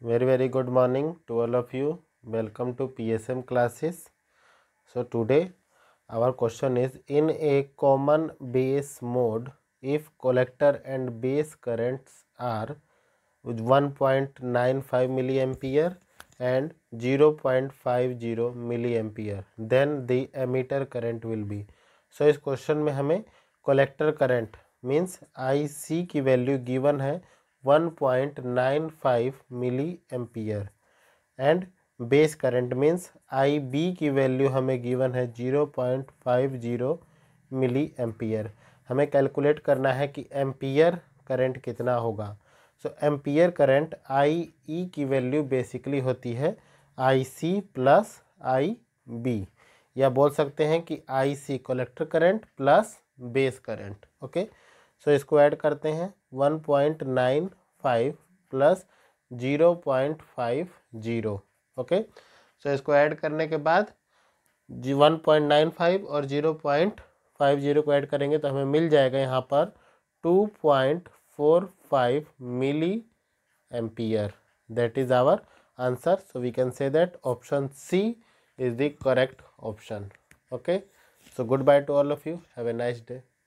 very very good morning to all of you welcome to psm classes so today our question is in a common base mode if collector and base currents are 1.95 milliampere and 0.50 milliampere then the emitter current will be so इस question में हमें collector current means आई सी की value given है 1.95 milli ampere and base current means I B की value हमें given है 0.50 milli ampere हमें calculate करना है कि एम्पियर करंट कितना होगा सो एम्पियर करंट आई ई की वैल्यू बेसिकली होती है आई सी प्लस आई बी या बोल सकते हैं कि I C collector current plus base current okay so इसको ऐड करते हैं one point nine five plus zero point five zero okay so इसको ऐड करने के बाद जी वन पॉइंट नाइन फाइव और जीरो पॉइंट फाइव जीरो को ऐड करेंगे तो हमें मिल जाएगा यहाँ पर two point four five milli ampere that is our so we can say that option C is the correct option okay so good bye to all of you have a nice day